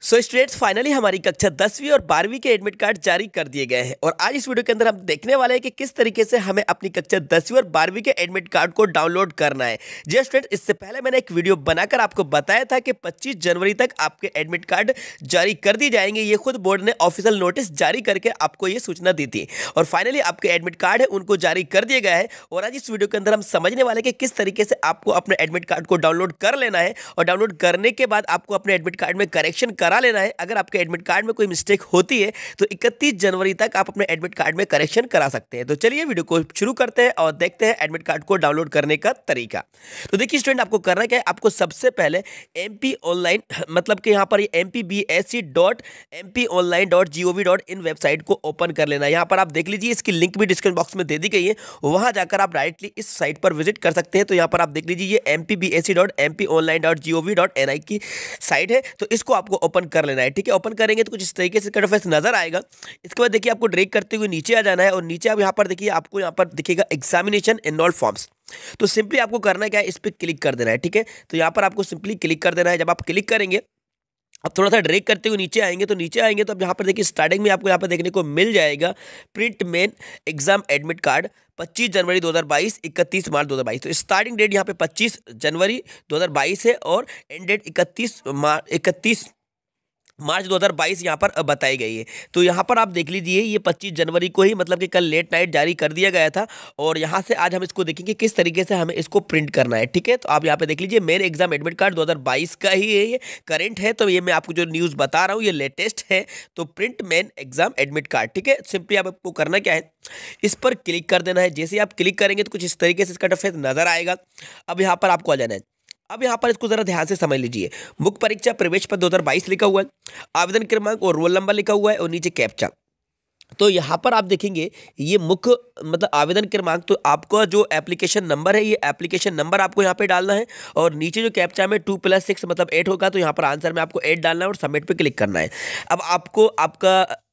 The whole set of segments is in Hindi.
सो so, स्टूडेंट्स फाइनली हमारी कक्षा दसवीं और बारहवीं के एडमिट कार्ड जारी कर दिए गए हैं और आज इस वीडियो के अंदर हम देखने वाले हैं कि किस तरीके से हमें अपनी कक्षा दसवीं और बारहवीं के एडमिट कार्ड को डाउनलोड करना है जी स्टूडेंट्स इससे पहले मैंने एक वीडियो बनाकर आपको बताया था कि 25 जनवरी तक आपके एडमिट कार्ड जारी कर दिए जाएंगे ये खुद बोर्ड ने ऑफिशियल नोटिस जारी करके आपको ये सूचना दी थी और फाइनली आपके एडमिट कार्ड है उनको जारी कर दिया गया है और आज इस वीडियो के अंदर हम समझने वाले कि किस तरीके से आपको अपने एडमिट कार्ड को डाउनलोड कर लेना है और डाउनलोड करने के बाद आपको अपने एडमिट कार्ड में करेक्शन कर करा लेना है अगर आपके एडमिट कार्ड में कोई मिस्टेक होती है तो इकतीस जनवरी तक आप अपने एडमिट कार्ड में करेक्शन करा सकते हैं तो चलिए वीडियो को शुरू करते हैं और देखते हैं एडमिट कार्ड को डाउनलोड करने का तरीका तो देखिए स्टूडेंट आपको करना क्या है आपको सबसे पहले एम ऑनलाइन मतलब कि यहाँ पर M P B S C dot M P online dot G O V dot in website को ओपन कर लेना है यहाँ पर आप देख लीजिए इसकी लिंक भी डिस्क्रिप्शन बॉक्स में दे दी गई है वहाँ जाकर आप डायरेक्टली इस साइट पर विजिट कर सकते हैं तो यहाँ पर आप देख लीजिए ये M P B S C dot M P online dot G O V dot N I की साइट है तो इसको आपको ओपन ओपन कर लेना है ठीक है ओपन करेंगे तो कुछ इस तरीके से कट नजर आएगा इसके बाद देखिए आपको ड्रेक करते हुए नीचे आ जाना है और नीचे आप यहाँ पर देखिए आपको यहाँ पर दिखेगा एग्जामिनेशन एनरोल फॉर्म्स तो सिंपली आपको करना क्या है इस पर क्लिक कर देना है ठीक है तो यहाँ पर आपको सिंपली क्लिक कर देना है जब आप क्लिक करेंगे अब थोड़ा सा ड्रेक करते हुए नीचे आएंगे तो नीचे आएंगे तो अब यहाँ पर देखिए स्टार्टिंग में आपको यहाँ पर देखने को मिल जाएगा print main exam admit card 25 जनवरी 2022 31 मार्च 2022 तो स्टार्टिंग डेट यहाँ पे 25 जनवरी 2022 है और एंड डेट 31 मार्च मार्च 2022 यहाँ पर बताई गई है तो यहाँ पर आप देख लीजिए ये 25 जनवरी को ही मतलब कि कल लेट नाइट जारी कर दिया गया था और यहाँ से आज हम इसको देखेंगे किस तरीके से हमें इसको प्रिंट करना है ठीक है तो आप यहाँ पे देख लीजिए मेन एग्जाम एडमिट कार्ड 2022 का ही है ये करेंट है तो ये मैं आपको जो न्यूज़ बता रहा हूँ ये लेटेस्ट है तो print main exam admit card ठीक है सिंपली आपको करना क्या है इस पर क्लिक कर देना है जैसे आप क्लिक करेंगे तो कुछ इस तरीके से इसका इंटरफेस नज़र आएगा अब यहाँ पर आपको आ जाना है अब यहाँ पर इसको जरा ध्यान से समझ लीजिए मुख्य परीक्षा प्रवेश पत्र बाईस लिखा हुआ है आवेदन क्रमांक और रोल नंबर लिखा हुआ है और नीचे कैप्चा तो यहाँ पर आप देखेंगे ये मुख्य मतलब आवेदन क्रमांक तो आपका जो एप्लीकेशन नंबर है ये एप्लीकेशन नंबर आपको यहाँ पे डालना है और नीचे जो कैप्चा में टू प्लस सिक्स मतलब एट होगा तो यहाँ पर आंसर में आपको एट डालना है और सबमिट पे क्लिक करना है अब आपको आपका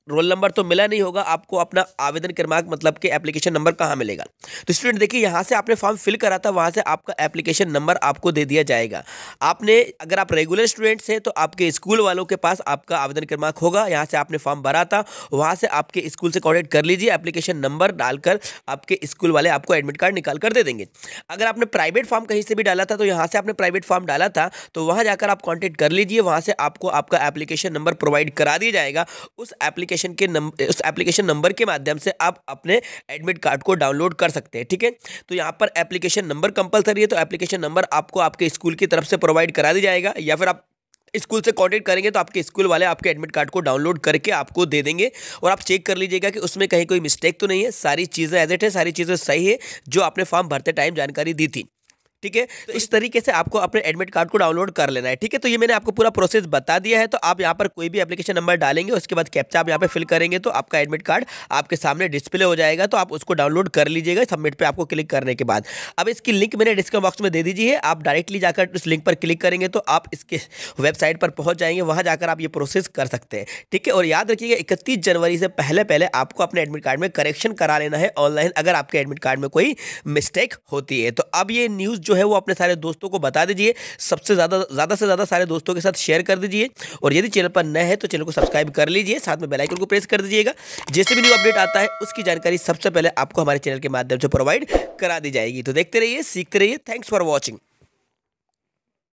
रोल नंबर तो मिला नहीं होगा आपको अपना आवेदन क्रमांक मतलब कि एप्लीकेशन नंबर कहाँ मिलेगा तो स्टूडेंट देखिए यहाँ से आपने फॉर्म फिल करा था वहाँ से आपका एप्लीकेशन नंबर आपको दे दिया जाएगा आपने अगर आप रेगुलर स्टूडेंट्स हैं तो आपके स्कूल वालों के पास आपका आवेदन क्रमांक होगा यहाँ से आपने फॉर्म भरा था वहाँ से आपके स्कूल से कॉन्टेक्ट कर लीजिए एप्लीकेशन नंबर डालकर आपके स्कूल वाले आपको एडमिट कार्ड निकाल कर दे देंगे अगर आपने प्राइवेट फॉर्म कहीं से भी डाला था तो यहाँ से आपने प्राइवेट फॉर्म डाला था तो वहाँ जाकर आप कॉन्टेक्ट कर लीजिए वहाँ से आपको आपका एप्लीकेशन नंबर प्रोवाइड करा दिया जाएगा उस एप्लीकेशन एप्लीकेशन के नंबर उस एप्लीकेशन नंबर के माध्यम से आप अपने एडमिट कार्ड को डाउनलोड कर सकते हैं ठीक है तो यहाँ पर एप्लीकेशन नंबर कंपलसरी है तो एप्लीकेशन नंबर आपको आपके स्कूल की तरफ से प्रोवाइड करा दिया जाएगा या फिर आप स्कूल से कॉन्टेक्ट करेंगे तो आपके स्कूल वाले आपके एडमिट कार्ड को डाउनलोड करके आपको दे देंगे और आप चेक कर लीजिएगा कि उसमें कहीं कोई मिस्टेक तो नहीं है सारी चीज़ें एज है सारी चीज़ें सही है जो आपने फॉर्म भरते टाइम जानकारी दी थी ठीक है तो, तो इस तरीके से आपको अपने एडमिट कार्ड को डाउनलोड कर लेना है ठीक है तो ये मैंने आपको पूरा प्रोसेस बता दिया है तो आप यहाँ पर कोई भी एप्लीकेशन नंबर डालेंगे उसके बाद कैप्चा आप यहाँ पर फिल करेंगे तो आपका एडमिट कार्ड आपके सामने डिस्प्ले हो जाएगा तो आप उसको डाउनलोड कर लीजिएगा सबमिट पर आपको क्लिक करने के बाद अब इसकी लिंक मैंने डिस्क्रिप्शन बॉक्स में दे दीजिए आप डायरेक्टली जाकर उस लिंक पर क्लिक करेंगे तो आप इसके वेबसाइट पर पहुँच जाएंगे वहाँ जाकर आप ये प्रोसेस कर सकते हैं ठीक है और याद रखिएगा इकतीस जनवरी से पहले पहले आपको अपने एडमिट कार्ड में करेक्शन करा लेना है ऑनलाइन अगर आपके एडमिट कार्ड में कोई मिस्टेक होती है तो अब ये न्यूज़ जो है वो अपने सारे दोस्तों को बता दीजिए सबसे ज़्यादा ज़्यादा से ज़्यादा सारे दोस्तों के साथ शेयर कर दीजिए और यदि चैनल पर नए है तो चैनल को सब्सक्राइब कर लीजिए साथ में बेलाइकन को प्रेस कर दीजिएगा जैसे भी न्यू अपडेट आता है उसकी जानकारी सबसे पहले आपको हमारे चैनल के माध्यम से प्रोवाइड करा दी जाएगी तो देखते रहिए सीखते रहिए थैंक्स फॉर वॉचिंग